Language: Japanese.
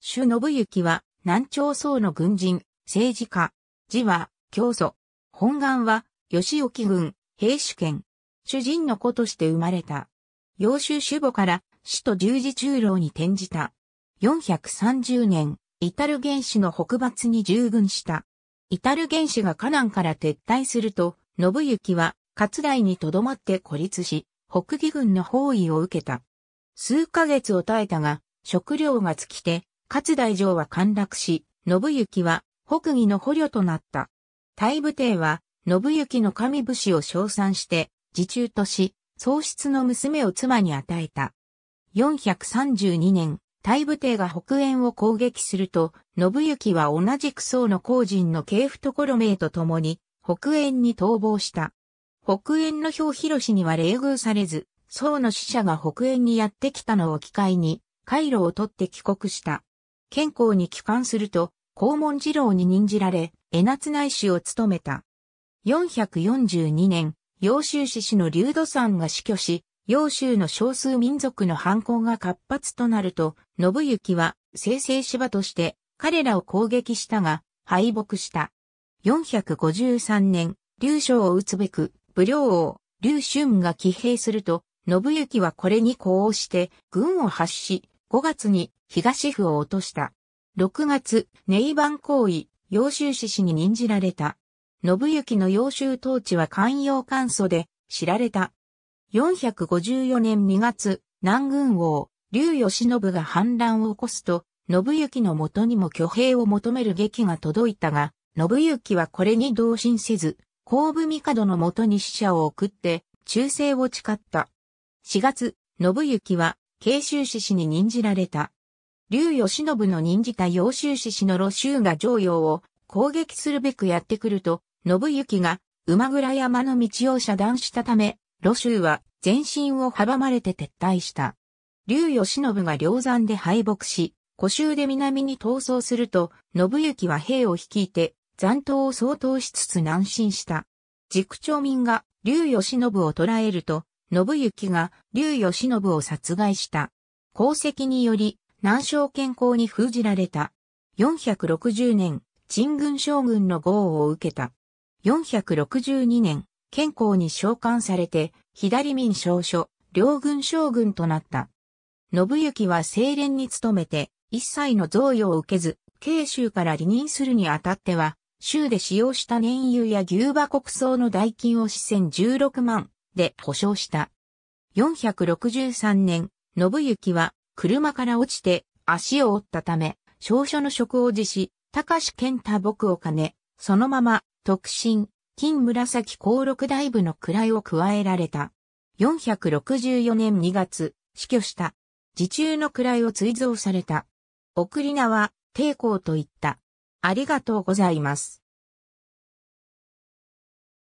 朱信行は、南朝宋の軍人、政治家。字は、教祖。本願は、吉沖軍、兵主権。主人の子として生まれた。幼州守母から死と十字中郎に転じた。430年、至る原始の北伐に従軍した。至る原始が河南から撤退すると、信行は、勝来に留まって孤立し、北義軍の包囲を受けた。数ヶ月を耐えたが、食料が尽きて、勝大城は陥落し、信行は北義の捕虜となった。大武帝は、信行の神武士を称賛して、自中とし、喪失の娘を妻に与えた。432年、大武帝が北縁を攻撃すると、信行は同じく宋の皇人の譜所名と共に、北縁に逃亡した。北縁の表広氏には冷遇されず、宋の使者が北縁にやってきたのを機会に、回路を取って帰国した。健康に帰還すると、黄門次郎に任じられ、江夏内史を務めた。442年、陽州市市の劉土山が死去し、陽州の少数民族の反抗が活発となると、信行は生成芝として彼らを攻撃したが、敗北した。453年、劉将を撃つべく、武良王、劉春が騎兵すると、信行はこれに呼応して、軍を発し、5月に東府を落とした。6月、ネイバン行為、陽州市市に任じられた。信行の陽州統治は寛容簡素で知られた。454年2月、南軍王、劉義信が反乱を起こすと、信行のもとにも挙兵を求める劇が届いたが、信行はこれに同心せず、後部帝のもとに使者を送って、忠誠を誓った。4月、信行は、慶州市市に任じられた。劉義信の任じた揚州市の路州が常陽を攻撃するべくやってくると、信行が馬倉山の道を遮断したため、路州は前進を阻まれて撤退した。劉義信が梁山で敗北し、古州で南に逃走すると、信行は兵を率いて残党を相当しつつ南進した。軸町民が劉義信を捕らえると、信行が劉義信を殺害した。功績により、南昌健康に封じられた。460年、陳軍将軍の号を受けた。462年、健康に召喚されて、左民少所、両軍将軍となった。信行は清廉に努めて、一切の贈与を受けず、慶州から離任するにあたっては、州で使用した燃油や牛馬国葬の代金を四千16万で保証した。463年、信行は車から落ちて足を折ったため、少書の職を辞し、高志健太僕を兼ね、そのまま、特進、金紫高六大部の位を加えられた。464年2月、死去した。自中の位を追贈された。送り名は、抵抗といった。ありがとうございます。